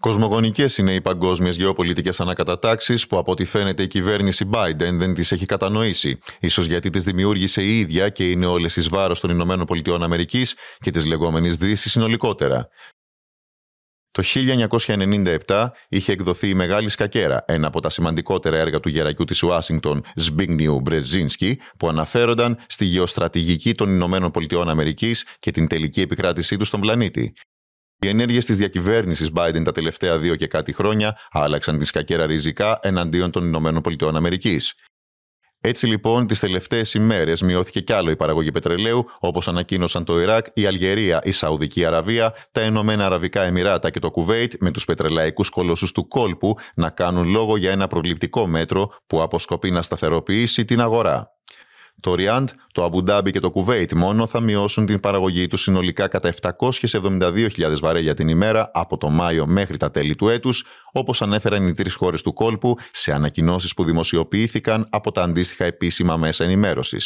Κοσμογονικές είναι οι παγκόσμιες γεωπολιτικές ανακατατάξεις που, από ό,τι φαίνεται, η κυβέρνηση Biden δεν τις έχει κατανοήσει. ίσως γιατί τις δημιούργησε η ίδια και είναι όλες εις βάρος των ΗΠΑ και της λεγόμενης Δύσης συνολικότερα. Το 1997 είχε εκδοθεί η Μεγάλη Σκακέρα, ένα από τα σημαντικότερα έργα του γερακιού της Ουάσιγκτον Σμπίγνιου Μπρεζίνσκι, που αναφέρονταν στη γεωστρατηγική των Ηνωμένων Πολιτειών και την τελική επικράτησή τους στον πλανήτη. Οι ενέργειες της διακυβέρνησης Biden τα τελευταία δύο και κάτι χρόνια άλλαξαν τη σκακέρα ριζικά εναντίον των Ηνωμένων Πολιτειών Αμερικής. Έτσι λοιπόν, τις τελευταίες ημέρες μειώθηκε κι άλλο η παραγωγή πετρελαίου, όπως ανακοίνωσαν το Ιράκ, η Αλγερία, η Σαουδική Αραβία, τα Ηνωμένα Αραβικά Εμμυράτα και το Κουβέιτ, με τους πετρελαϊκούς κολοσσούς του κόλπου να κάνουν λόγο για ένα προληπτικό μέτρο που αποσκοπεί να σταθεροποιήσει την αγορά. Το Ριάντ, το Αμπουντάμπι και το Κουβέιτ μόνο θα μειώσουν την παραγωγή τους συνολικά κατά 772.000 βαρέλια την ημέρα από το Μάιο μέχρι τα τέλη του έτους, όπως ανέφεραν οι τρεις χώρες του κόλπου σε ανακοινώσεις που δημοσιοποιήθηκαν από τα αντίστοιχα επίσημα μέσα ενημέρωσης.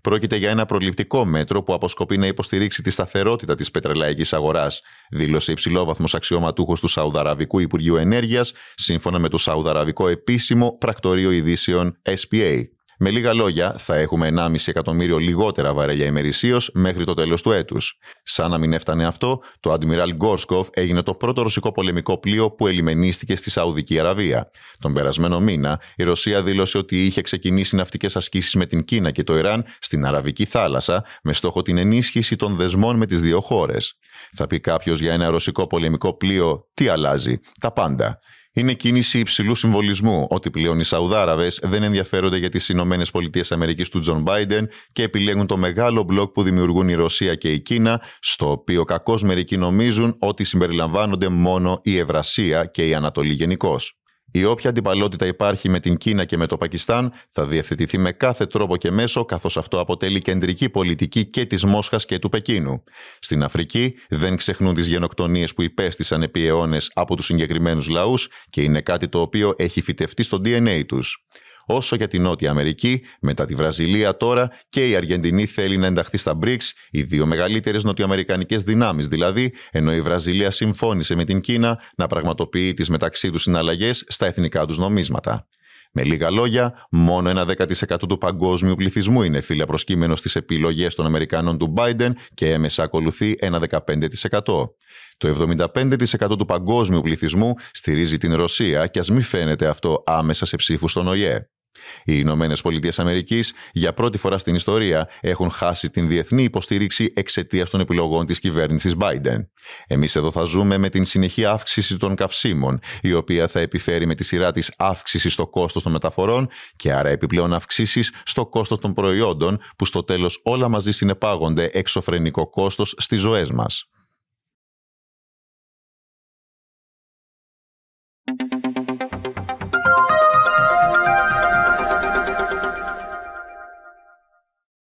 Πρόκειται για ένα προληπτικό μέτρο που αποσκοπεί να υποστηρίξει τη σταθερότητα της πετρελαϊκής αγοράς, δήλωσε υψηλόβαθμος αξιωματούχος του Σαουδαραβικού Υπουργείου Ενέργειας, σύμφωνα με το Σαουδαραβικό Επίσημο Πρακτορείο Ειδήσεων SPA. Με λίγα λόγια, θα έχουμε 1,5 εκατομμύριο λιγότερα βαρέλια ημερησίως μέχρι το τέλος του έτους. Σαν να μην έφτανε αυτό, το Admiral Gorskov έγινε το πρώτο ρωσικό πολεμικό πλοίο που ελιμενίστηκε στη Σαουδική Αραβία. Τον περασμένο μήνα, η Ρωσία δήλωσε ότι είχε ξεκινήσει ναυτικές ασκήσεις με την Κίνα και το Ιράν στην Αραβική θάλασσα, με στόχο την ενίσχυση των δεσμών με τις δύο χώρες. Θα πει κάποιος για ένα ρωσικό πολεμικό πλοίο, τι αλλάζει, τα πάντα είναι κίνηση υψηλού συμβολισμού ότι πλέον οι Σαουδάραβες δεν ενδιαφέρονται για τις Ηνωμένες Πολιτείες του Τζον Μπάιντεν και επιλέγουν το μεγάλο μπλοκ που δημιουργούν η Ρωσία και η Κίνα, στο οποίο κακώς μερικοί νομίζουν ότι συμπεριλαμβάνονται μόνο η Ευρασία και η Ανατολή γενικώς. Η όποια αντιπαλότητα υπάρχει με την Κίνα και με το Πακιστάν θα διευθετηθεί με κάθε τρόπο και μέσο, καθώς αυτό αποτελεί κεντρική πολιτική και της Μόσχας και του Πεκίνου. Στην Αφρική δεν ξεχνούν τις γενοκτονίες που υπέστησαν επί αιώνες από τους συγκεκριμένους λαούς και είναι κάτι το οποίο έχει φυτευτεί στο DNA τους όσο για την Νότια Αμερική, μετά τη Βραζιλία τώρα και η Αργεντινή θέλει να ενταχθεί στα BRICS, οι δύο μεγαλύτερες νοτιοαμερικανικές δυνάμεις δηλαδή, ενώ η Βραζιλία συμφώνησε με την Κίνα να πραγματοποιεί τις μεταξύ τους συναλλαγές στα εθνικά τους νομίσματα. Με λίγα λόγια, μόνο ένα 10% του παγκόσμιου πληθυσμού είναι φίλο προσκύμενος στις επιλογές των Αμερικανών του Biden και έμεσα ακολουθεί ένα 15%. Το 75% του παγκόσμιου πληθυσμού στηρίζει την Ρωσία και ας μη φαίνεται αυτό άμεσα σε ψήφους στον ΟΗΕ. Οι Ηνωμένες Πολιτείες Αμερικής για πρώτη φορά στην ιστορία έχουν χάσει την διεθνή υποστήριξη εξαιτίας των επιλογών της κυβέρνησης Biden. Εμείς εδώ θα ζούμε με την συνεχή αύξηση των καυσίμων, η οποία θα επιφέρει με τη σειρά της αύξηση στο κόστος των μεταφορών και άρα επιπλέον αυξήσεις στο κόστος των προϊόντων, που στο τέλος όλα μαζί συνεπάγονται εξωφρενικό κόστος στις ζωές μας.